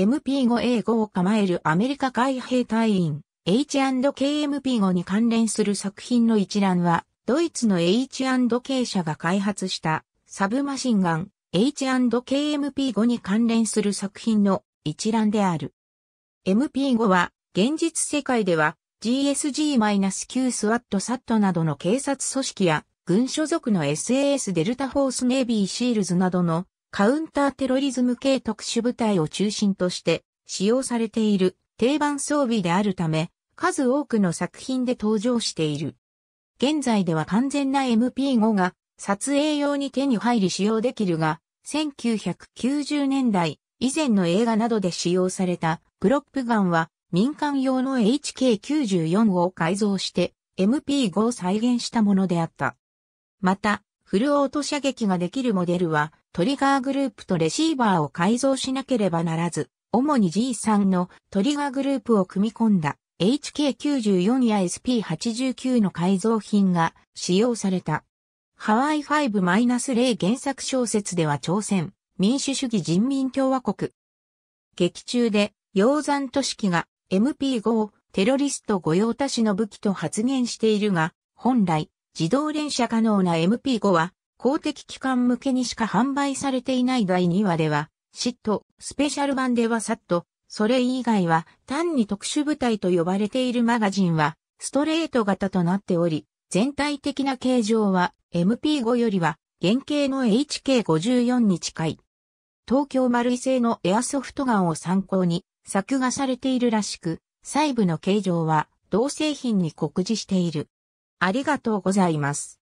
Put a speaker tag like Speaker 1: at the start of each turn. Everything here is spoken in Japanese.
Speaker 1: MP5A5
Speaker 2: を構えるアメリカ海兵隊員 H&KMP5 に関連する作品の一覧は、ドイツの H&K 社が開発したサブマシンガン H&KMP5 に関連する作品の一覧である。MP5 は現実世界では GSG-9 スワットサットなどの警察組織や軍所属の SAS デルタフォースネイビーシールズなどのカウンターテロリズム系特殊部隊を中心として使用されている定番装備であるため、数多くの作品で登場している。現在では完全な MP5 が撮影用に手に入り使用できるが、1990年代以前の映画などで使用されたグロップガンは民間用の HK94 を改造して MP5 を再現したものであった。また、フルオート射撃ができるモデルはトリガーグループとレシーバーを改造しなければならず、主に G3 のトリガーグループを組み込んだ HK94 や SP89 の改造品が使用された。ハワイ5-0原作小説では朝鮮民主主義人民共和国。劇中で鷹山都市機が MP5 をテロリスト御用達の武器と発言しているが、本来自動連射可能な MP5 は公的機関向けにしか販売されていない第2話では、シット、スペシャル版ではサッと、それ以外は単に特殊部隊と呼ばれているマガジンは、ストレート型となっており、全体的な形状は MP5 よりは原型の HK54 に近い。東京丸い製のエアソフトガンを参考に作画されているらしく、細部の形状は同製品に酷似している。
Speaker 1: ありがとうございます。